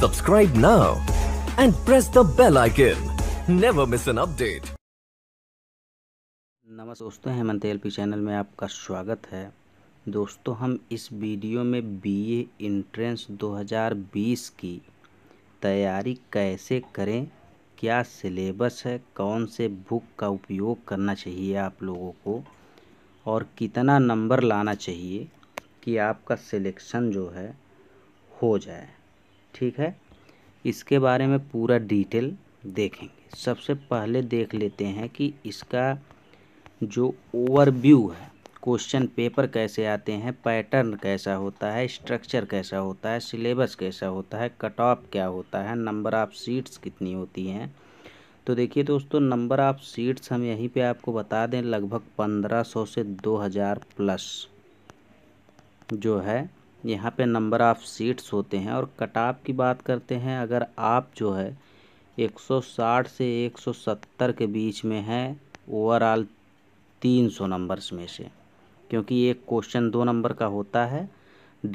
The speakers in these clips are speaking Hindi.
Subscribe now and press the bell icon. Never miss an update. नमस्ते दोस्तों हेमंत एल पी चैनल में आपका स्वागत है दोस्तों हम इस वीडियो में बीए इंट्रेंस 2020 की तैयारी कैसे करें क्या सिलेबस है कौन से बुक का उपयोग करना चाहिए आप लोगों को और कितना नंबर लाना चाहिए कि आपका सिलेक्शन जो है हो जाए ठीक है इसके बारे में पूरा डिटेल देखेंगे सबसे पहले देख लेते हैं कि इसका जो ओवरव्यू है क्वेश्चन पेपर कैसे आते हैं पैटर्न कैसा होता है स्ट्रक्चर कैसा होता है सिलेबस कैसा होता है कट ऑफ क्या होता है नंबर ऑफ़ सीट्स कितनी होती हैं तो देखिए दोस्तों नंबर ऑफ़ सीट्स हम यहीं पे आपको बता दें लगभग पंद्रह सौ से दो हज़ार प्लस जो है यहाँ पे नंबर ऑफ़ सीट्स होते हैं और कटाप की बात करते हैं अगर आप जो है 160 से 170 के बीच में हैं ओवरऑल 300 नंबर्स में से क्योंकि एक क्वेश्चन दो नंबर का होता है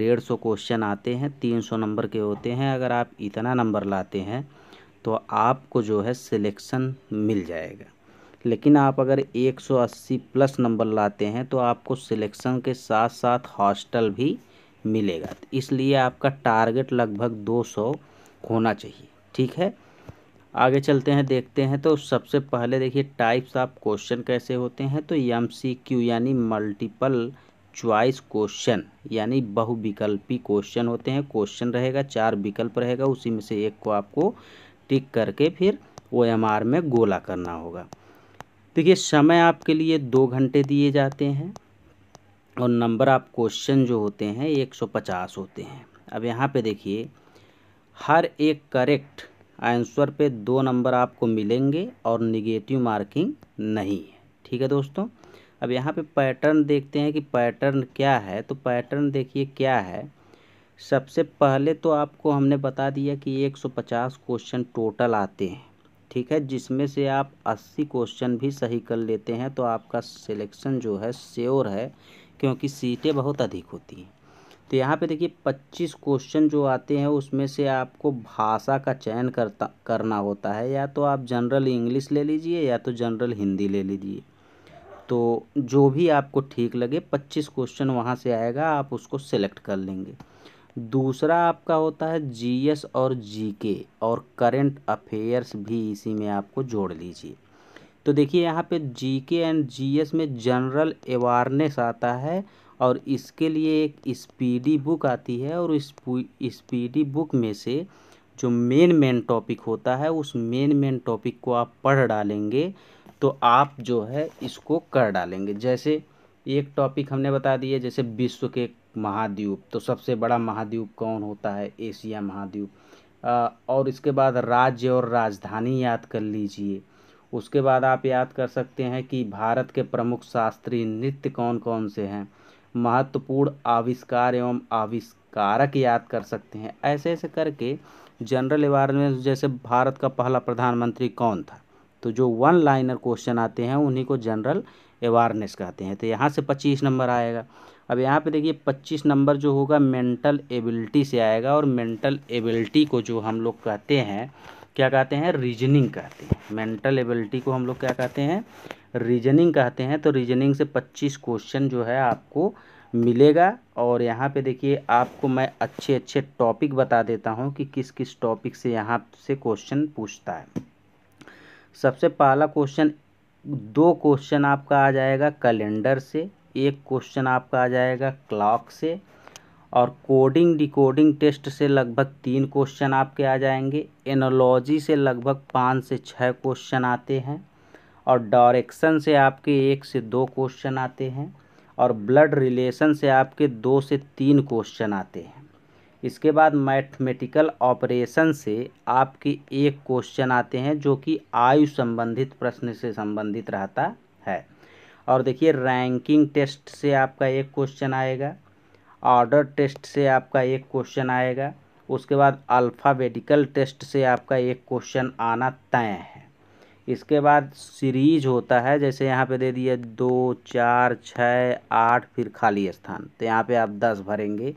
डेढ़ सौ क्वेश्चन आते हैं तीन सौ नंबर के होते हैं अगर आप इतना नंबर लाते हैं तो आपको जो है सिलेक्शन मिल जाएगा लेकिन आप अगर 180 प्लस नंबर लाते हैं तो आपको सिलेक्शन के साथ साथ हॉस्टल भी मिलेगा तो इसलिए आपका टारगेट लगभग दो सौ होना चाहिए ठीक है आगे चलते हैं देखते हैं तो सबसे पहले देखिए टाइप्स ऑफ क्वेश्चन कैसे होते हैं तो एम सी क्यू यानी मल्टीपल च्वाइस क्वेश्चन यानी बहुविकल्पी क्वेश्चन होते हैं क्वेश्चन रहेगा चार विकल्प रहेगा उसी में से एक को आपको टिक करके फिर ओ एम आर में गोला करना होगा देखिए समय आपके लिए दो घंटे दिए जाते हैं और नंबर ऑफ क्वेश्चन जो होते हैं एक सौ पचास होते हैं अब यहाँ पे देखिए हर एक करेक्ट आंसर पे दो नंबर आपको मिलेंगे और निगेटिव मार्किंग नहीं है ठीक है दोस्तों अब यहाँ पे पैटर्न देखते हैं कि पैटर्न क्या है तो पैटर्न देखिए क्या है सबसे पहले तो आपको हमने बता दिया कि 150 क्वेश्चन टोटल आते हैं ठीक है जिसमें से आप 80 क्वेश्चन भी सही कर लेते हैं तो आपका सिलेक्शन जो है श्योर है क्योंकि सीटें बहुत अधिक होती हैं तो यहाँ पे देखिए पच्चीस क्वेश्चन जो आते हैं उसमें से आपको भाषा का चयन करता करना होता है या तो आप जनरल इंग्लिश ले लीजिए या तो जनरल हिंदी ले लीजिए तो जो भी आपको ठीक लगे पच्चीस क्वेश्चन वहाँ से आएगा आप उसको सेलेक्ट कर लेंगे दूसरा आपका होता है जीएस और जीके और करेंट अफेयर्स भी इसी में आपको जोड़ लीजिए तो देखिए यहाँ पे G K and G S में जनरल अवेयरनेस आता है और इसके लिए एक स्पीडी बुक आती है और स्पीडी बुक में से जो मेन मेन टॉपिक होता है उस मेन मेन टॉपिक को आप पढ़ डालेंगे तो आप जो है इसको कर डालेंगे जैसे एक टॉपिक हमने बता दिए जैसे विश्व के महाद्वीप तो सबसे बड़ा महाद्वीप कौन होता है एशिया महाद्वीप और इसके बाद राज्य और राजधानी याद कर लीजिए उसके बाद आप याद कर सकते हैं कि भारत के प्रमुख शास्त्रीय नृत्य कौन कौन से हैं महत्वपूर्ण आविष्कार एवं आविष्कारक याद कर सकते हैं ऐसे ऐसे करके जनरल अवेयरनेस जैसे भारत का पहला प्रधानमंत्री कौन था तो जो वन लाइनर क्वेश्चन आते हैं उन्हीं को जनरल अवेयरनेस कहते हैं तो यहाँ से पच्चीस नंबर आएगा अब यहाँ पे देखिए पच्चीस नंबर जो होगा मेंटल एबिलिटी से आएगा और मेंटल एबिलिटी को जो हम लोग कहते हैं क्या कहते हैं रीजनिंग कहते हैं मेंटल एबिलिटी को हम लोग क्या कहते हैं रीजनिंग कहते हैं तो रीजनिंग से पच्चीस क्वेश्चन जो है आपको मिलेगा और यहाँ पे देखिए आपको मैं अच्छे अच्छे टॉपिक बता देता हूँ कि किस किस टॉपिक से यहाँ से क्वेश्चन पूछता है सबसे पहला क्वेश्चन दो क्वेश्चन आपका आ जाएगा कैलेंडर से एक क्वेश्चन आपका आ जाएगा क्लॉक से और कोडिंग डिकोडिंग टेस्ट से लगभग तीन क्वेश्चन आपके आ जाएंगे एनोलॉजी से लगभग पाँच से छः क्वेश्चन आते हैं और डायरेक्शन से आपके एक से दो क्वेश्चन आते हैं और ब्लड रिलेशन से आपके दो से तीन क्वेश्चन आते हैं इसके बाद मैथमेटिकल ऑपरेशन से आपके एक क्वेश्चन आते हैं जो कि आयु संबंधित प्रश्न से संबंधित रहता है और देखिए रैंकिंग टेस्ट से आपका एक क्वेश्चन आएगा ऑर्डर टेस्ट से आपका एक क्वेश्चन आएगा उसके बाद अल्फ़ाबेटिकल टेस्ट से आपका एक क्वेश्चन आना तय है इसके बाद सीरीज होता है जैसे यहाँ पे दे दिए दो चार छः आठ फिर खाली स्थान तो यहाँ पे आप दस भरेंगे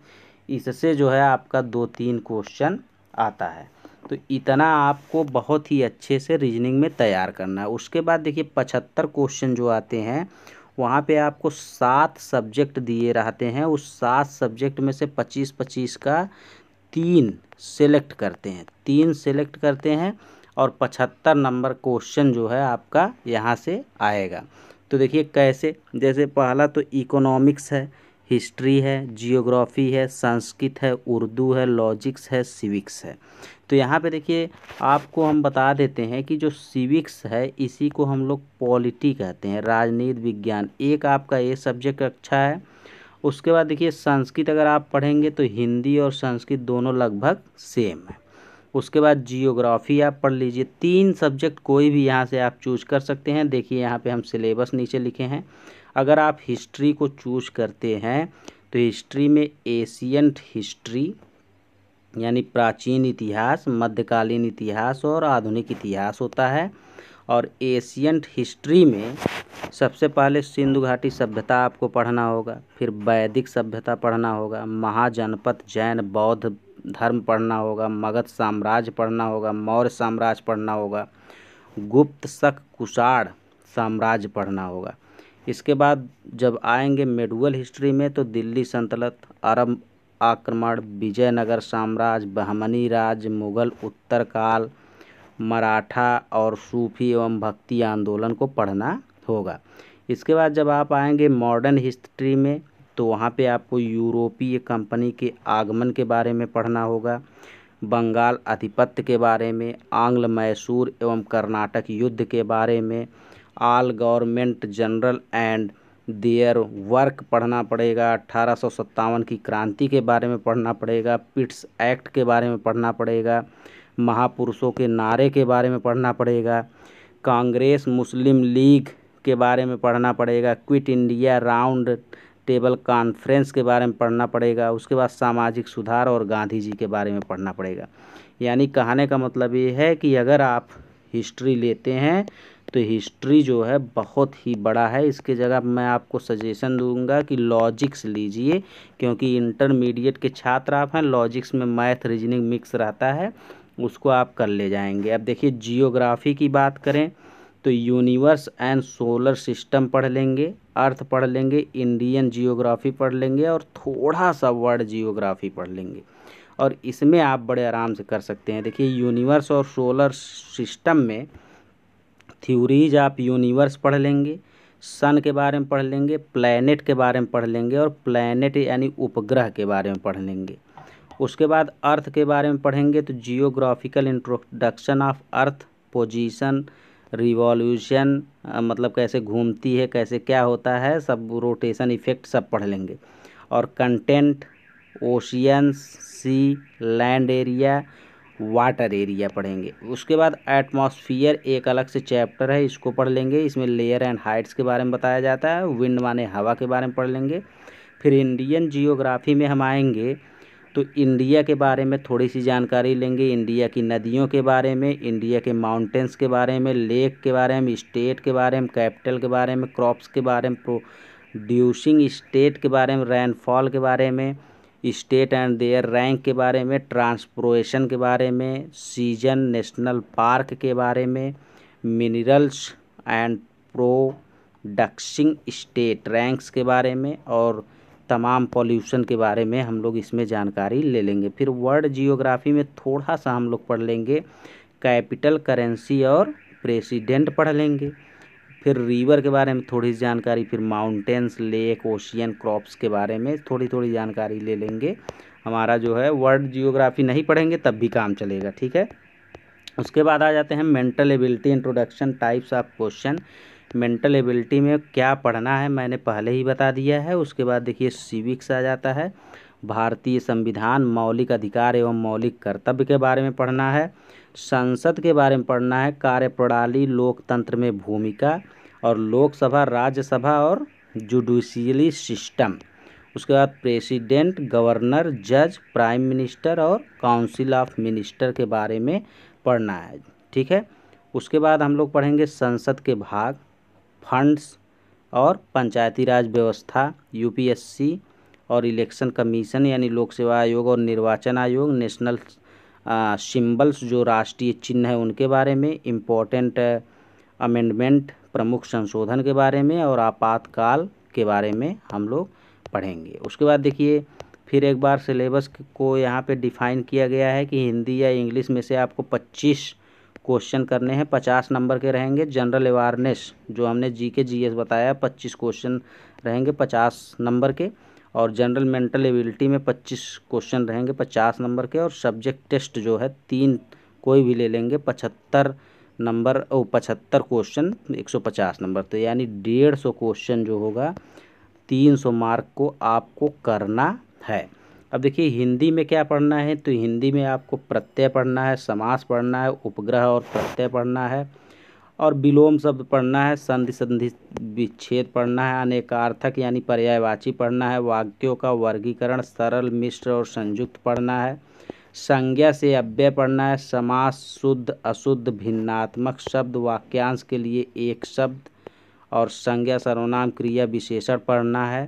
इससे जो है आपका दो तीन क्वेश्चन आता है तो इतना आपको बहुत ही अच्छे से रीजनिंग में तैयार करना है उसके बाद देखिए पचहत्तर क्वेश्चन जो आते हैं वहाँ पे आपको सात सब्जेक्ट दिए रहते हैं उस सात सब्जेक्ट में से पच्चीस पच्चीस का तीन सेलेक्ट करते हैं तीन सेलेक्ट करते हैं और पचहत्तर नंबर क्वेश्चन जो है आपका यहाँ से आएगा तो देखिए कैसे जैसे पहला तो इकोनॉमिक्स है हिस्ट्री है जियोग्राफी है संस्कृत है उर्दू है लॉजिक्स है सिविक्स है तो यहाँ पे देखिए आपको हम बता देते हैं कि जो सिविक्स है इसी को हम लोग पॉलिटी कहते हैं राजनीति विज्ञान एक आपका ये सब्जेक्ट अच्छा है उसके बाद देखिए संस्कृत अगर आप पढ़ेंगे तो हिंदी और संस्कृत दोनों लगभग सेम है उसके बाद जियोग्राफी आप पढ़ लीजिए तीन सब्जेक्ट कोई भी यहाँ से आप चूज कर सकते हैं देखिए यहाँ पे हम सिलेबस नीचे लिखे हैं अगर आप हिस्ट्री को चूज करते हैं तो हिस्ट्री में एशियंट हिस्ट्री यानी प्राचीन इतिहास मध्यकालीन इतिहास और आधुनिक इतिहास होता है और एशियंट हिस्ट्री में सबसे पहले सिंधु घाटी सभ्यता आपको पढ़ना होगा फिर वैदिक सभ्यता पढ़ना होगा महाजनपद जैन बौद्ध धर्म पढ़ना होगा मगध साम्राज्य पढ़ना होगा मौर्य साम्राज्य पढ़ना होगा गुप्त शक कुषाण साम्राज्य पढ़ना होगा इसके बाद जब आएंगे मेडुअल हिस्ट्री में तो दिल्ली संतलत अरब आक्रमण विजयनगर साम्राज्य बहमनी राज्य मुगल उत्तरकाल मराठा और सूफी एवं भक्ति आंदोलन को पढ़ना होगा इसके बाद जब आप आएंगे मॉडर्न हिस्ट्री में तो वहाँ पे आपको यूरोपीय कंपनी के आगमन के बारे में पढ़ना होगा बंगाल आधिपत्य के बारे में आंग्ल मैसूर एवं कर्नाटक युद्ध के बारे में all government general and their work पढ़ना पड़ेगा अट्ठारह की क्रांति के बारे में पढ़ना पड़ेगा पिट्स एक्ट के बारे में पढ़ना पड़ेगा महापुरुषों के नारे के बारे में पढ़ना पड़ेगा कांग्रेस मुस्लिम लीग के बारे में पढ़ना पड़ेगा quit India round table conference के बारे में पढ़ना पड़ेगा उसके बाद सामाजिक सुधार और गांधी जी के बारे में पढ़ना पड़ेगा यानी कहने का मतलब ये है कि अगर आप हिस्ट्री लेते हैं तो हिस्ट्री जो है बहुत ही बड़ा है इसके जगह मैं आपको सजेशन दूंगा कि लॉजिक्स लीजिए क्योंकि इंटरमीडिएट के छात्र आप हैं लॉजिक्स में मैथ रीजनिंग मिक्स रहता है उसको आप कर ले जाएंगे अब देखिए जियोग्राफी की बात करें तो यूनिवर्स एंड सोलर सिस्टम पढ़ लेंगे अर्थ पढ़ लेंगे इंडियन जियोग्राफी पढ़ लेंगे और थोड़ा सा वर्ल्ड जियोग्राफी पढ़ लेंगे और इसमें आप बड़े आराम से कर सकते हैं देखिए यूनिवर्स और सोलर सिस्टम में थ्योरीज ऑफ यूनिवर्स पढ़ लेंगे सन के बारे में पढ़ लेंगे प्लैनेट के बारे में पढ़ लेंगे और प्लैनेट यानी उपग्रह के बारे में पढ़ लेंगे उसके बाद अर्थ के बारे में पढ़ेंगे तो geographical introduction of earth position revolution मतलब कैसे घूमती है कैसे क्या होता है सब रोटेशन इफेक्ट सब पढ़ लेंगे और content oceans sea land area water area पढ़ेंगे उसके बाद एटमॉस्फियर एक अलग से चैप्टर है इसको पढ़ लेंगे इसमें लेयर एंड हाइट्स के बारे में बताया जाता है विंड माने हवा के बारे में पढ़ लेंगे फिर इंडियन जियोग्राफी में हम आएंगे तो इंडिया के बारे में थोड़ी सी जानकारी लेंगे इंडिया की नदियों के बारे में इंडिया के माउंटेंस के बारे में लेक के बारे में स्टेट के बारे में कैपिटल के बारे में क्रॉप्स के बारे में प्रोड्यूसिंग स्टेट के बारे में रेनफॉल के बारे में स्टेट एंड देयर रैंक के बारे में ट्रांसप्रोएशन के बारे में सीजन नेशनल पार्क के बारे में minerals and producing state ranks के बारे में और तमाम पॉल्यूशन के बारे में हम लोग इसमें जानकारी ले लेंगे फिर वर्ल्ड जियोग्राफी में थोड़ा सा हम लोग पढ़ लेंगे कैपिटल करेंसी और प्रेसिडेंट पढ़ लेंगे फिर रिवर के बारे में थोड़ी सी जानकारी फिर माउंटेन्स लेक ओशियन क्रॉप्स के बारे में थोड़ी थोड़ी जानकारी ले लेंगे हमारा जो है वर्ल्ड जियोग्राफी नहीं पढ़ेंगे तब भी काम चलेगा ठीक है उसके बाद आ जाते हैं mental ability introduction types of question mental ability में क्या पढ़ना है मैंने पहले ही बता दिया है उसके बाद देखिए सिविक्स आ जाता है भारतीय संविधान मौलिक अधिकार एवं मौलिक कर्तव्य के बारे में पढ़ना है संसद के बारे में पढ़ना है कार्यप्रणाली लोकतंत्र में भूमिका और लोकसभा राज्यसभा और जुडिशियली सिस्टम उसके बाद प्रेसिडेंट गवर्नर जज प्राइम मिनिस्टर और काउंसिल ऑफ मिनिस्टर के बारे में पढ़ना है ठीक है उसके बाद हम लोग पढ़ेंगे संसद के भाग फंड्स और पंचायती राज व्यवस्था यूपीएससी और इलेक्शन कमीशन यानी लोक सेवा आयोग और निर्वाचन आयोग नेशनल सिंबल्स जो राष्ट्रीय चिन्ह है उनके बारे में इम्पोर्टेंट अमेंडमेंट प्रमुख संशोधन के बारे में और आपातकाल के बारे में हम लोग पढ़ेंगे उसके बाद देखिए फिर एक बार सिलेबस को यहाँ पे डिफ़ाइन किया गया है कि हिंदी या इंग्लिश में से आपको पच्चीस क्वेश्चन करने हैं पचास नंबर के रहेंगे जनरल अवेयरनेस जो हमने जी के जी एस बताया पच्चीस क्वेश्चन रहेंगे पचास नंबर के और जनरल मेंटल एबिलिटी में पच्चीस क्वेश्चन रहेंगे पचास नंबर के और सब्जेक्ट टेस्ट जो है तीन कोई भी ले लेंगे पचहत्तर नंबर ओ पचहत्तर क्वेश्चन एक सौ पचास नंबर तो यानी डेढ़ सौ क्वेश्चन जो होगा तीन सौ मार्क को आपको करना है अब देखिए हिंदी में क्या पढ़ना है तो हिंदी में आपको प्रत्यय पढ़ना है समास पढ़ना है उपग्रह और प्रत्यय पढ़ना है और विलोम शब्द पढ़ना है संधि संधि विच्छेद पढ़ना है अनेकार्थक यानी पर्यायवाची पढ़ना है वाक्यों का वर्गीकरण सरल मिश्र और संयुक्त पढ़ना है संज्ञा से अव्यय पढ़ना है समास शुद्ध अशुद्ध भिन्नात्मक शब्द वाक्यांश के लिए एक शब्द और संज्ञा सर्वनाम क्रिया विशेषण पढ़ना है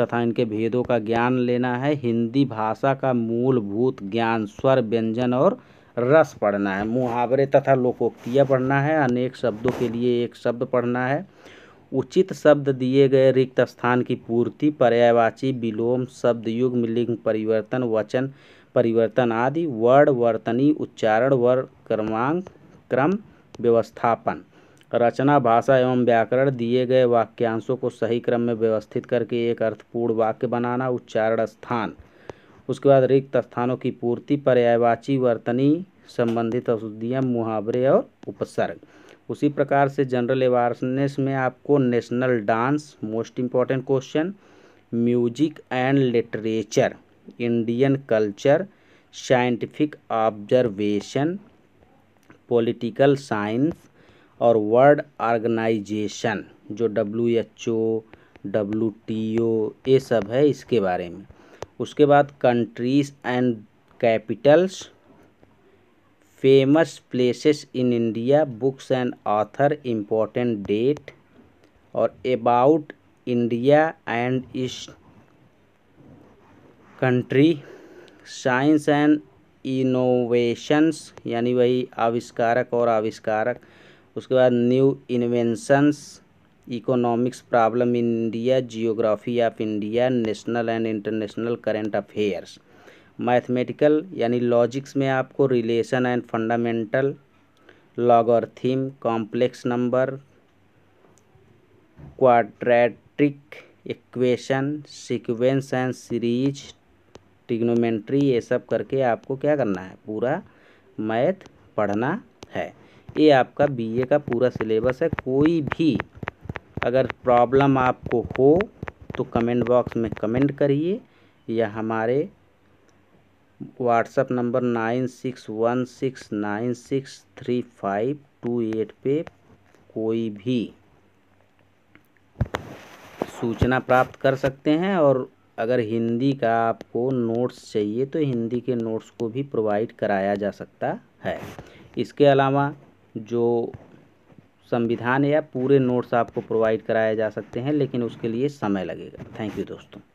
तथा इनके भेदों का ज्ञान लेना है हिंदी भाषा का मूलभूत ज्ञान स्वर व्यंजन और रस पढ़ना है मुहावरे तथा लोकोक्तियाँ पढ़ना है अनेक शब्दों के लिए एक शब्द पढ़ना है उचित शब्द दिए गए रिक्त स्थान की पूर्ति पर्यायवाची विलोम शब्द युग लिंग परिवर्तन वचन परिवर्तन आदि वर्ड वर्तनी उच्चारण वर क्रमांक क्रम व्यवस्थापन रचना भाषा एवं व्याकरण दिए गए वाक्यांशों को सही क्रम में व्यवस्थित करके एक अर्थपूर्ण वाक्य बनाना उच्चारण स्थान उसके बाद रिक्त स्थानों की पूर्ति पर्यायवाची वर्तनी संबंधित अशुद्धियाँ मुहावरे और उपसर्ग उसी प्रकार से जनरल अवेयरनेस में आपको national dance most important question music and literature Indian culture scientific observation political science और वर्ल्ड ऑर्गेनाइजेशन जो W H O W T O ये सब है इसके बारे में उसके बाद countries and capitals famous places in India books and author important date और अबाउट इंडिया एंड इस कंट्री साइंस एंड इनोवेशंस यानी वही आविष्कारक और आविष्कारक उसके बाद new inventions economics problem in India geography of India national and international current affairs mathematical यानी लॉजिक्स में आपको relation and fundamental logarithm complex number quadratic equation sequence and series trigonometry ये सब करके आपको क्या करना है पूरा मैथ पढ़ना है ये आपका बीए का पूरा सिलेबस है कोई भी अगर प्रॉब्लम आपको हो तो कमेंट बॉक्स में कमेंट करिए या हमारे WhatsApp number nine six one six nine six three five two eight पे कोई भी सूचना प्राप्त कर सकते हैं और अगर हिंदी का आपको नोट्स चाहिए तो हिंदी के नोट्स को भी प्रोवाइड कराया जा सकता है इसके अलावा जो संविधान या पूरे नोट्स आपको प्रोवाइड कराए जा सकते हैं लेकिन उसके लिए समय लगेगा थैंक यू दोस्तों